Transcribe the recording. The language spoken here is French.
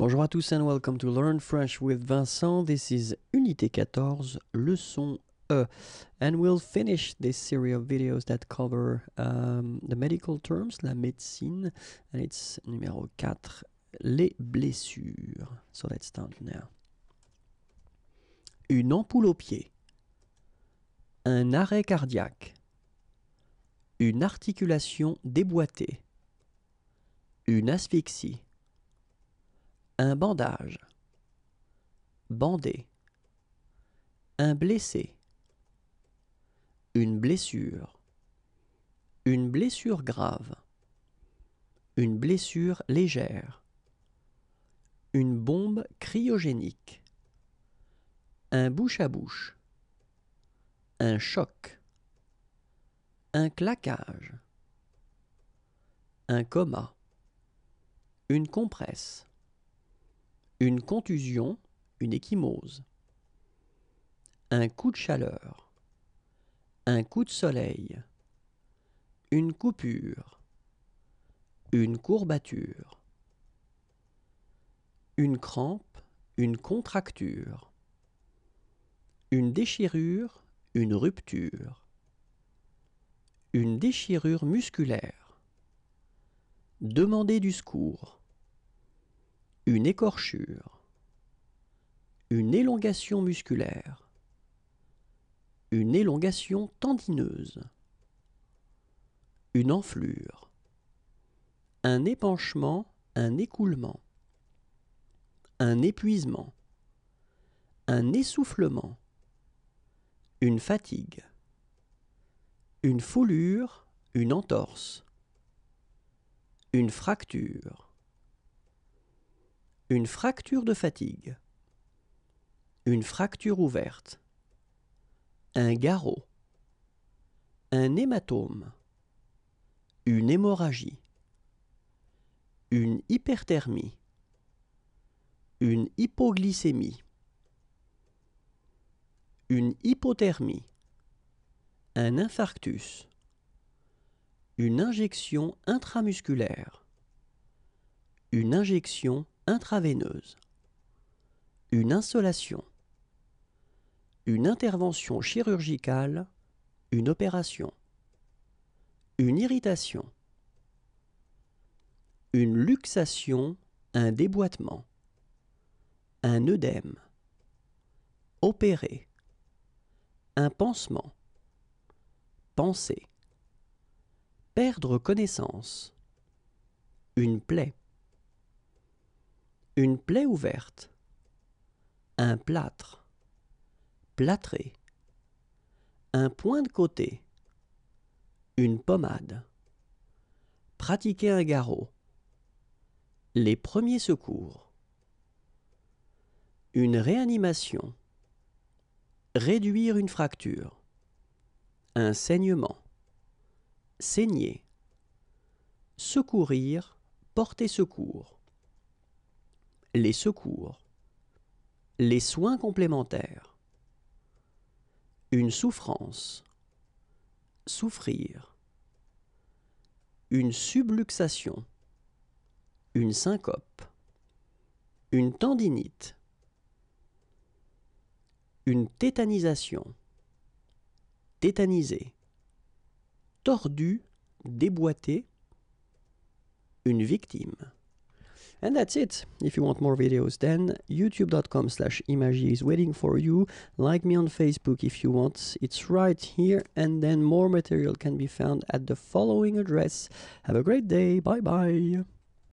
Bonjour à tous and welcome to Learn French with Vincent. This is Unité 14, leçon E. And we'll finish this series of videos that cover um, the medical terms, la médecine, and it's numéro 4, les blessures. So let's start now. Une ampoule au pied. Un arrêt cardiaque. Une articulation déboîtée. Une asphyxie un bandage. Bander. Un blessé. Une blessure. Une blessure grave. Une blessure légère. Une bombe cryogénique. Un bouche à bouche. Un choc. Un claquage. Un coma. Une compresse. Une contusion, une échymose. Un coup de chaleur. Un coup de soleil. Une coupure. Une courbature. Une crampe, une contracture. Une déchirure, une rupture. Une déchirure musculaire. Demander du secours une écorchure, une élongation musculaire, une élongation tendineuse, une enflure, un épanchement, un écoulement, un épuisement, un essoufflement, une fatigue, une foulure, une entorse, une fracture, une fracture de fatigue. Une fracture ouverte. Un garrot. Un hématome. Une hémorragie. Une hyperthermie. Une hypoglycémie. Une hypothermie. Un infarctus. Une injection intramusculaire. Une injection intraveineuse, une insolation, une intervention chirurgicale, une opération, une irritation, une luxation, un déboîtement, un œdème, opérer, un pansement, penser, perdre connaissance, une plaie, une plaie ouverte, un plâtre, plâtrer, un point de côté, une pommade, pratiquer un garrot, les premiers secours, une réanimation, réduire une fracture, un saignement, saigner, secourir, porter secours les secours, les soins complémentaires, une souffrance, souffrir, une subluxation, une syncope, une tendinite, une tétanisation, tétanisé, tordu, déboîté, une victime. And that's it. If you want more videos, then youtube.com slash is waiting for you. Like me on Facebook if you want. It's right here. And then more material can be found at the following address. Have a great day. Bye bye.